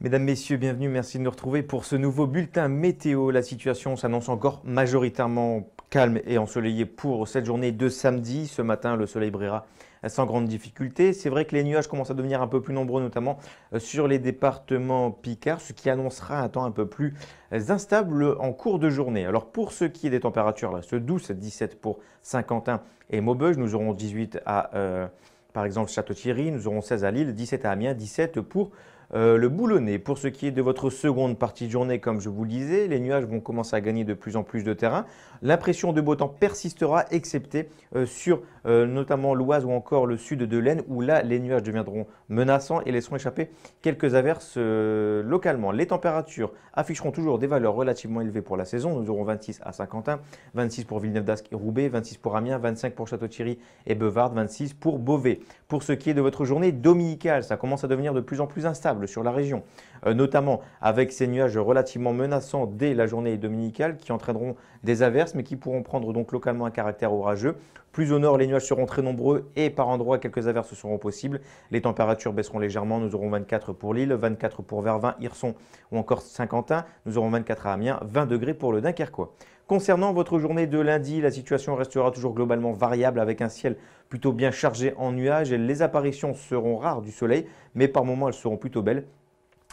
Mesdames, Messieurs, bienvenue, merci de nous retrouver pour ce nouveau bulletin météo. La situation s'annonce encore majoritairement calme et ensoleillée pour cette journée de samedi. Ce matin, le soleil brillera sans grande difficulté. C'est vrai que les nuages commencent à devenir un peu plus nombreux, notamment euh, sur les départements Picard, ce qui annoncera un temps un peu plus euh, instable en cours de journée. Alors pour ce qui est des températures, là, ce 12 17 pour Saint-Quentin et Maubeuge, nous aurons 18 à, euh, par exemple, Château-Thierry, nous aurons 16 à Lille, 17 à Amiens, 17 pour... Euh, le boulonnais, pour ce qui est de votre seconde partie de journée, comme je vous le disais, les nuages vont commencer à gagner de plus en plus de terrain. L'impression de beau temps persistera, excepté euh, sur euh, notamment l'Oise ou encore le sud de l'Aisne, où là, les nuages deviendront menaçants et laisseront échapper quelques averses localement. Les températures afficheront toujours des valeurs relativement élevées pour la saison. Nous aurons 26 à Saint-Quentin, 26 pour Villeneuve-d'Ascq et Roubaix, 26 pour Amiens, 25 pour Château-Thierry et Beuvard, 26 pour Beauvais. Pour ce qui est de votre journée dominicale, ça commence à devenir de plus en plus instable sur la région, euh, notamment avec ces nuages relativement menaçants dès la journée dominicale qui entraîneront des averses mais qui pourront prendre donc localement un caractère orageux. Plus au nord, les nuages seront très nombreux et par endroits, quelques averses seront possibles. Les températures baisseront légèrement. Nous aurons 24 pour Lille, 24 pour Vervins, Hirson ou encore Saint-Quentin. Nous aurons 24 à Amiens, 20 degrés pour le Dunkerquois. Concernant votre journée de lundi, la situation restera toujours globalement variable avec un ciel plutôt bien chargé en nuages et les apparitions seront rares du soleil, mais par moments elles seront plutôt belles.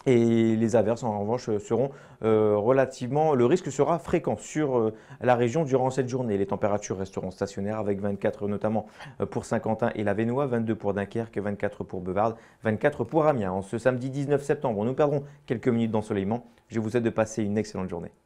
Et les averses, en revanche, seront euh, relativement. Le risque sera fréquent sur euh, la région durant cette journée. Les températures resteront stationnaires avec 24 notamment euh, pour Saint-Quentin et la Vénois, 22 pour Dunkerque, 24 pour Bevarde, 24 pour Amiens. En ce samedi 19 septembre, nous perdrons quelques minutes d'ensoleillement. Je vous souhaite de passer une excellente journée.